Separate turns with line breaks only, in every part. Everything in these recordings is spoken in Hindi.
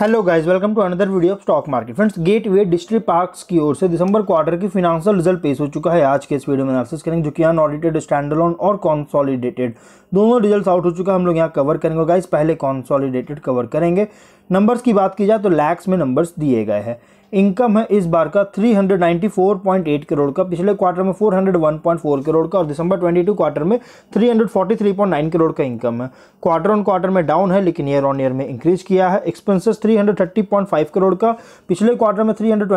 hello guys welcome to another video of stock market friends Gateway Distriparks की ओर से दिसंबर क्वार्टर की फिनांशियल रिजल्ट पेश हो चुका है आज के इस वीडियो में एनालिसिस करेंगे जो कि अनऑडिटेड स्टैंडलोन और कॉन्सॉलिडेटेड दोनों रिजल्ट्स आउट हो चुका है हम लोग यहाँ कवर करेंगे गाइज पहले कॉन्सॉलीडेटेड कवर करेंगे नंबर्स की बात की जाए तो लैक्स में नंबर्स दिए गए हैं इनकम है इस बार का 394.8 करोड़ का पिछले क्वार्टर में 401.4 करोड़ का और दिसंबर 22 क्वार्टर में 343.9 करोड़ का इनकम है क्वार्टर ऑन क्वार्टर में डाउन है लेकिन ईयर ऑन ईयर में इंक्रीज किया है एक्सपेंसेस 330.5 करोड़ का पिछले क्वार्टर में 329.9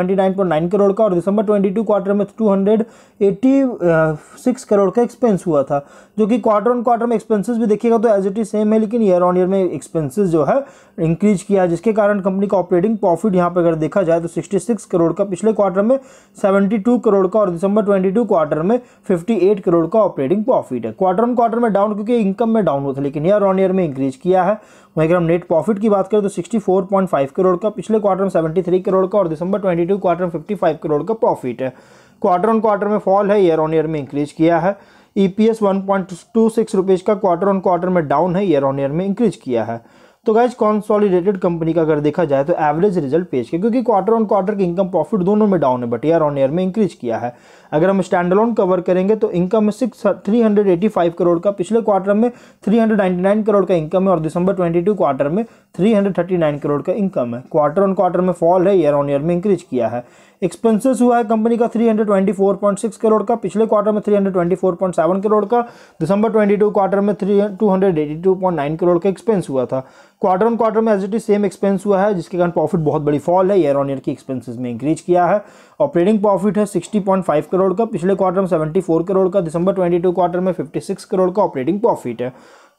करोड़ का और दिसंबर 22 क्वार्टर में 286 करोड़ का एक्सपेंस हुआ था जो कि क्वार्टर ऑन क्वार्टर में एक्सपेंसिस भी देखिएगा तो एज इट इज सेम है लेकिन ईयर ऑन ईयर में एक्सपेंसिस जो है इंक्रीज किया जिसके कारण कंपनी का ऑपरेटिंग प्रॉफिट यहाँ पर अगर देखा जाए तो 66 करोड़ का पिछले क्वार्टर में 72 करोड़ का और दिसंबर 22 क्वार्टर में 58 करोड़ का ऑपरेटिंग प्रॉफिट है क्वार्टर ऑन क्वार्टर में डाउन क्योंकि इनकम में डाउन हुआ था लेकिन ईयर ऑन ईयर में इंक्रीज किया है वहीं अगर हम नेट प्रॉफिट की बात करें तो 64.5 करोड़ का पिछले क्वार्टर में सेवेंटी करोड़ का और दिसंबर टू क्वार्टर में फिफ्टी करोड़ का प्रॉफिट है क्वार्टर ऑन क्वार्टर में फॉल है ईयर ऑन ईयर में इंक्रीज किया है ई पी एस का क्वार्टर ऑन क्वार्टर में डाउन है ईयर ऑन ईयर में इंक्रीज किया है तो गाइज कॉन्सॉलिडेटेड कंपनी का अगर देखा जाए तो एवरेज रिजल्ट पेश किया क्योंकि क्वार्टर ऑन क्वार्टर की इनकम प्रॉफिट दोनों में डाउन है बट ईयर ऑन ईयर में इंक्रीज किया है अगर हम स्टैंड लोन कवर करेंगे तो इनकम में six three hundred eighty five crore का पिछले क्वार्टर में three hundred ninety nine crore का इनकम है और दिसंबर ट्वेंटी टू क्वार्टर में three hundred thirty nine crore का इनकम है क्वार्टर ऑन क्वार्टर में फॉल है ईयर ऑन ईयर में इंक्रीज किया है एक्सपेंसेस हुआ है कंपनी का 324.6 करोड़ का पिछले क्वार्टर में 324.7 करोड़ का दिसंबर 22 क्वार्टर में पॉइंट नाइन करोड़ का एक्सपेंस हुआ था क्वार्टर ऑन क्वार्टर में as it is same expense हुआ है जिसके कारण प्रॉफिट बहुत बड़ी फॉल है ईयर ऑन ईयर की एक्सपेंसेस में इंक्रीज किया है ऑपरेटिंग प्रॉफिट है 60.5 करोड़ का पिछले क्वार्टर में 74 करोड़ का दिसंबर 22 क्वार्टर में 56 करोड़ का ऑपरेटिंग प्रॉफिट है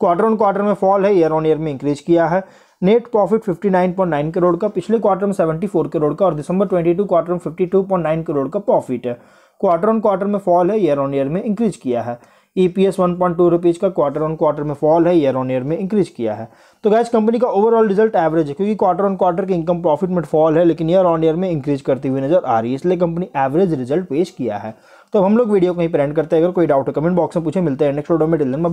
क्वार्टर ऑन क्वार्टर में फॉल है ईयर ऑन ईयर में इंक्रीज किया है नेट प्रॉफिट 59.9 करोड़ का पिछले क्वार्टर में 74 करोड़ का और दिसंबर 22 क्वार्टर में 52.9 करोड़ का प्रॉफिट है क्वार्टर ऑन क्वार्टर में फॉल है ईयर ऑन ईयर में इंक्रीज किया है ईपीएस 1.2 रुपीस का क्वार्टर ऑन क्वार्टर में फॉल है ईयर ऑन ईयर में इंक्रीज किया है तो गैस कंपनी का ओवरऑल रिजल्ट एवरेज है क्योंकि क्वार्टर ऑन क्वार्टर के इनकम प्रॉफिट में फॉल है लेकिन ईयर ऑन ईयर में इंक्रीज करती हुई नजर आ रही है इसलिए कंपनी एवरेज रिजल्ट पेश किया है तो हम लोग वीडियो कहीं प्रेंट पर करते हैं अगर कोई डाउट है कमेंट बॉक्स में पूछे मिलते हैं नेक्स्ट वीडियो में डिलन में